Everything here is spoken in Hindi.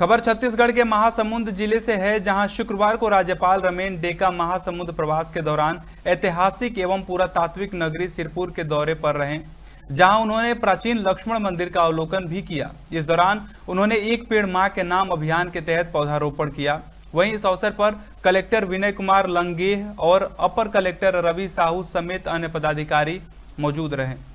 खबर छत्तीसगढ़ के महासमुंद जिले से है जहां शुक्रवार को राज्यपाल रमेन डेका महासमुंद प्रवास के दौरान ऐतिहासिक एवं पुरातात्विक नगरी सिरपुर के दौरे पर रहे जहां उन्होंने प्राचीन लक्ष्मण मंदिर का अवलोकन भी किया इस दौरान उन्होंने एक पेड़ माँ के नाम अभियान के तहत पौधारोपण किया वहीं इस अवसर पर कलेक्टर विनय कुमार लंगेह और अपर कलेक्टर रवि साहू समेत अन्य पदाधिकारी मौजूद रहे